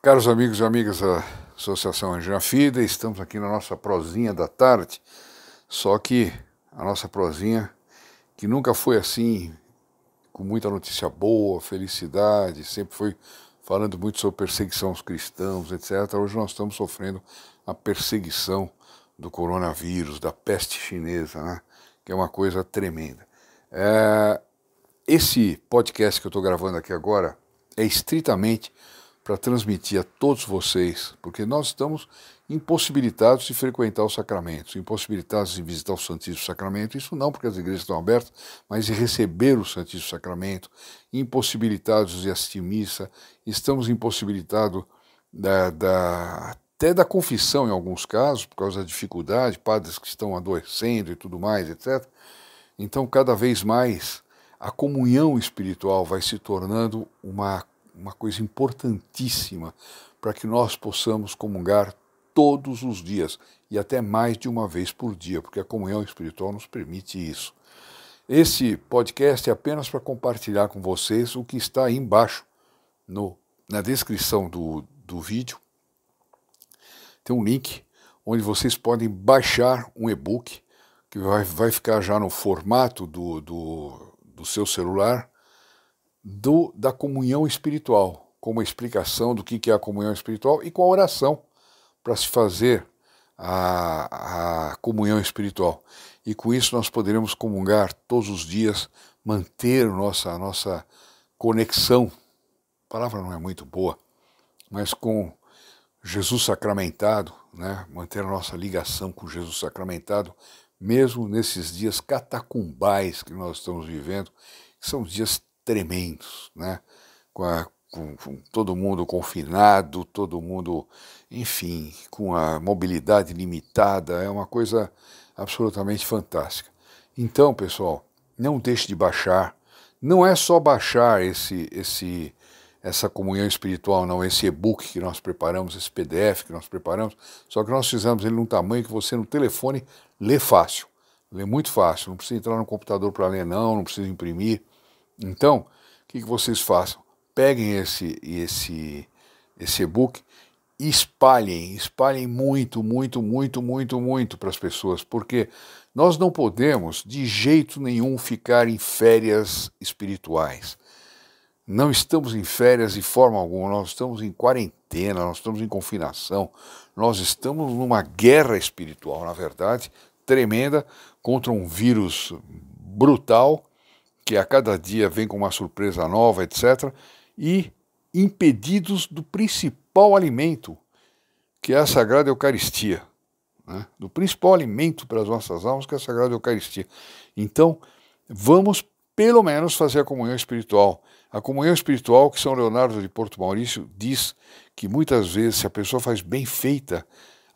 Caros amigos e amigas da Associação Angina Fida, estamos aqui na nossa prosinha da tarde, só que a nossa prosinha, que nunca foi assim, com muita notícia boa, felicidade, sempre foi falando muito sobre perseguição aos cristãos, etc. Hoje nós estamos sofrendo a perseguição do coronavírus, da peste chinesa, né? que é uma coisa tremenda. É... Esse podcast que eu estou gravando aqui agora é estritamente para transmitir a todos vocês, porque nós estamos impossibilitados de frequentar os sacramentos, impossibilitados de visitar o Santíssimo Sacramento, isso não porque as igrejas estão abertas, mas de receber o Santíssimo Sacramento, impossibilitados de assistir missa, estamos impossibilitados da, da, até da confissão em alguns casos, por causa da dificuldade, padres que estão adoecendo e tudo mais, etc. Então, cada vez mais, a comunhão espiritual vai se tornando uma uma coisa importantíssima para que nós possamos comungar todos os dias e até mais de uma vez por dia, porque a comunhão espiritual nos permite isso. Esse podcast é apenas para compartilhar com vocês o que está aí embaixo no, na descrição do, do vídeo. Tem um link onde vocês podem baixar um e-book que vai, vai ficar já no formato do, do, do seu celular do, da comunhão espiritual, com uma explicação do que, é a comunhão espiritual e com a oração para se fazer a, a comunhão espiritual. E com isso nós poderemos comungar todos os dias, manter nossa, nossa conexão a palavra não é muito boa, mas com Jesus sacramentado, né? manter a nossa ligação com Jesus sacramentado, mesmo nesses dias catacumbais que nós estamos vivendo, que são dias tremendos, né? Com, a, com, com, todo mundo confinado, todo mundo, enfim, com a mobilidade limitada, é uma coisa absolutamente fantástica. Então, pessoal, não deixe de baixar. Não é só baixar esse, esse, essa comunhão espiritual, não, esse e-book que nós preparamos, esse PDF que nós preparamos, só que nós fizemos ele num tamanho que você no telefone lê fácil, lê muito fácil, não precisa entrar no computador para ler não, não precisa imprimir, então, o que, que vocês façam? Peguem esse esse esse e-book e espalhem, espalhem muito, muito, muito, muito, muito para as pessoas, porque nós não podemos de jeito nenhum ficar em férias espirituais. Não estamos em férias de forma alguma, nós estamos em quarentena, nós estamos em confinação, nós estamos numa guerra espiritual, na verdade, tremenda, contra um vírus brutal que a cada dia vem com uma surpresa nova, etc., e impedidos do principal alimento, que é a Sagrada Eucaristia, né? do principal alimento para as nossas almas, que é a Sagrada Eucaristia. Então, vamos pelo menos fazer a comunhão espiritual. A comunhão espiritual que São Leonardo de Porto Maurício diz que muitas vezes, se a pessoa faz bem feita,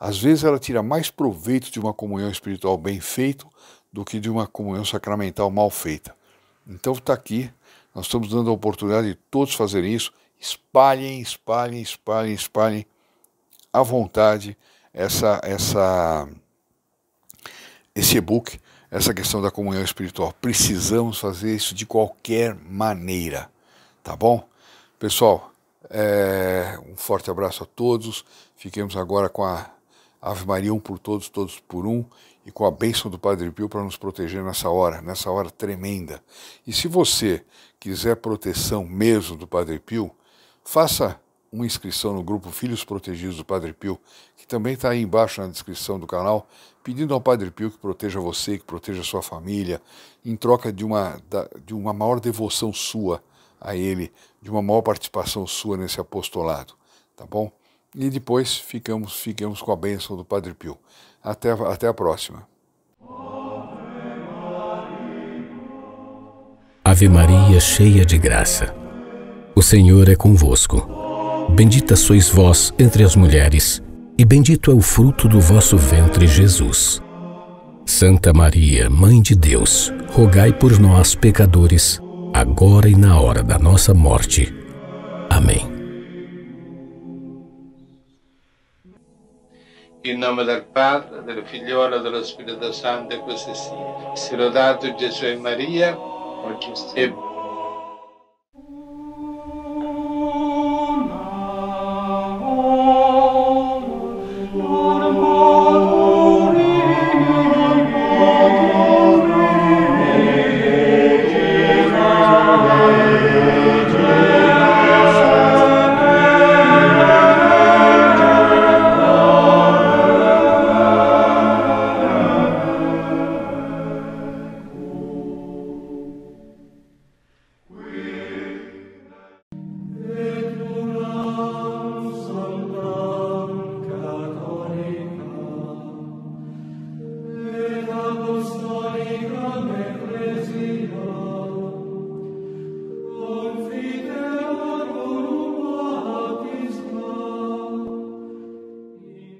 às vezes ela tira mais proveito de uma comunhão espiritual bem feita do que de uma comunhão sacramental mal feita. Então está aqui, nós estamos dando a oportunidade de todos fazerem isso. Espalhem, espalhem, espalhem, espalhem à vontade essa, essa, esse e-book, essa questão da comunhão espiritual. Precisamos fazer isso de qualquer maneira, tá bom? Pessoal, é, um forte abraço a todos. Fiquemos agora com a Ave Maria, um por todos, todos por um, e com a bênção do Padre Pio para nos proteger nessa hora, nessa hora tremenda. E se você quiser proteção mesmo do Padre Pio, faça uma inscrição no grupo Filhos Protegidos do Padre Pio, que também está aí embaixo na descrição do canal, pedindo ao Padre Pio que proteja você, que proteja sua família, em troca de uma, de uma maior devoção sua a ele, de uma maior participação sua nesse apostolado, tá bom? e depois ficamos, ficamos com a bênção do Padre Pio. Até, até a próxima. Ave Maria, cheia de graça. O Senhor é convosco. Bendita sois vós entre as mulheres, e bendito é o fruto do vosso ventre, Jesus. Santa Maria, Mãe de Deus, rogai por nós, pecadores, agora e na hora da nossa morte. Amém. In nome del Padre, del Figliolo e dello Spirito Santo, e così sia. Si lodato Gesù e Maria, e